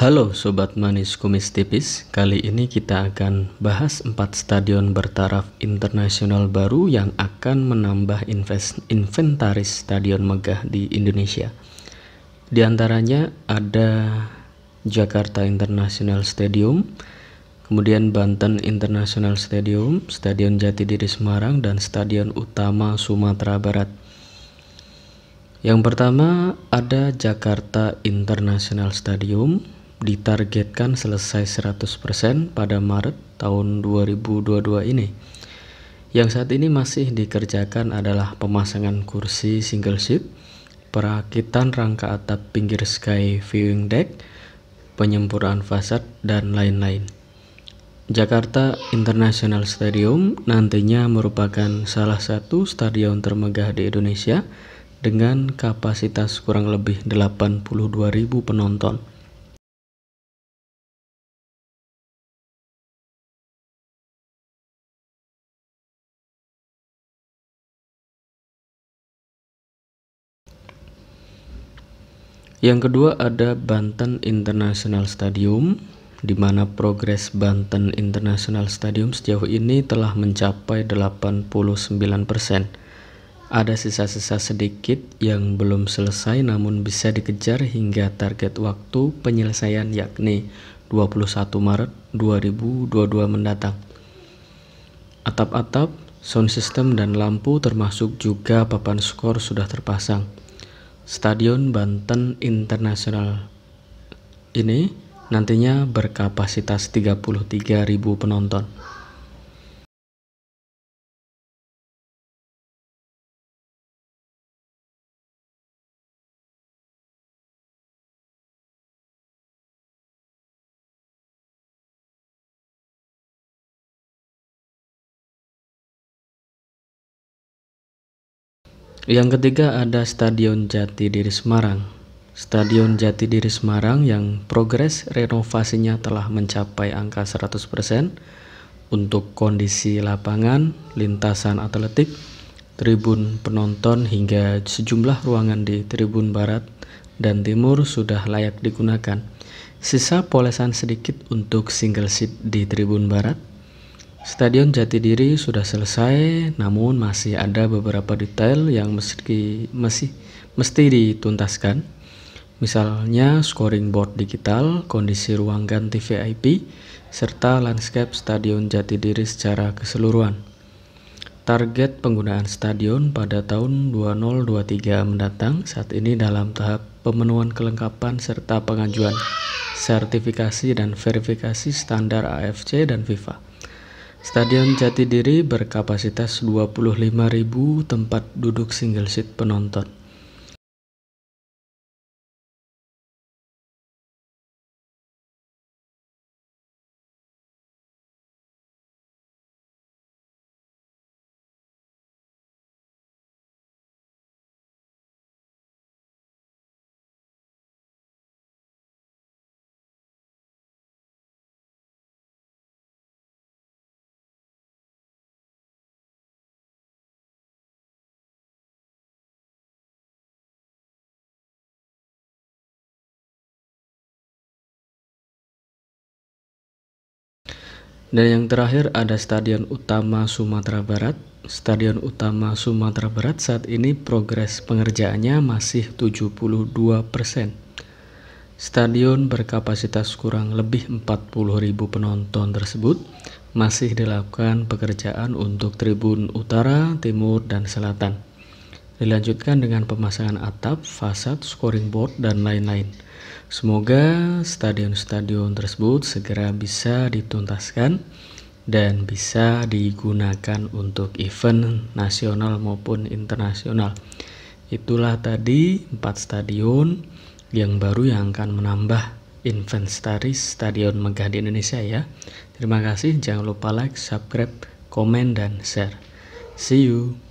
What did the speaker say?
Halo Sobat Manis Kumis Tipis, kali ini kita akan bahas 4 stadion bertaraf internasional baru yang akan menambah invest inventaris stadion megah di Indonesia. Di antaranya ada Jakarta International Stadium, kemudian Banten International Stadium, Stadion Jatidiri Semarang, dan Stadion Utama Sumatera Barat. Yang pertama ada Jakarta International Stadium, ditargetkan selesai 100% pada Maret tahun 2022 ini. Yang saat ini masih dikerjakan adalah pemasangan kursi single seat, perakitan rangka atap pinggir sky viewing deck, penyempurnaan fasad, dan lain-lain. Jakarta International Stadium nantinya merupakan salah satu stadion termegah di Indonesia dengan kapasitas kurang lebih 82.000 penonton. Yang kedua ada Banten International Stadium di mana progres Banten International Stadium sejauh ini telah mencapai 89%. Ada sisa-sisa sedikit yang belum selesai namun bisa dikejar hingga target waktu penyelesaian yakni 21 Maret 2022 mendatang. Atap-atap, sound system dan lampu termasuk juga papan skor sudah terpasang. Stadion Banten Internasional ini nantinya berkapasitas 33.000 penonton. Yang ketiga ada Stadion Jati Diri Semarang. Stadion Jati Diri Semarang yang progres renovasinya telah mencapai angka 100% untuk kondisi lapangan, lintasan atletik, tribun penonton hingga sejumlah ruangan di tribun barat dan timur sudah layak digunakan. Sisa polesan sedikit untuk single seat di tribun barat Stadion Jatidiri sudah selesai, namun masih ada beberapa detail yang meski masih mesti dituntaskan. Misalnya scoring board digital, kondisi ruang ganti VIP, serta landscape Stadion Jatidiri secara keseluruhan. Target penggunaan stadion pada tahun 2023 mendatang saat ini dalam tahap pemenuhan kelengkapan serta pengajuan sertifikasi dan verifikasi standar AFC dan FIFA. Stadion Jatidiri berkapasitas 25.000 tempat duduk single seat penonton. Dan yang terakhir ada Stadion Utama Sumatera Barat. Stadion Utama Sumatera Barat saat ini progres pengerjaannya masih 72%. Stadion berkapasitas kurang lebih 40.000 penonton tersebut masih dilakukan pekerjaan untuk tribun utara, timur, dan selatan. Dilanjutkan dengan pemasangan atap, fasad, scoring board, dan lain-lain. Semoga stadion-stadion tersebut segera bisa dituntaskan dan bisa digunakan untuk event nasional maupun internasional. Itulah tadi empat stadion yang baru yang akan menambah inventaris Stadion Megah di Indonesia ya. Terima kasih, jangan lupa like, subscribe, komen, dan share. See you!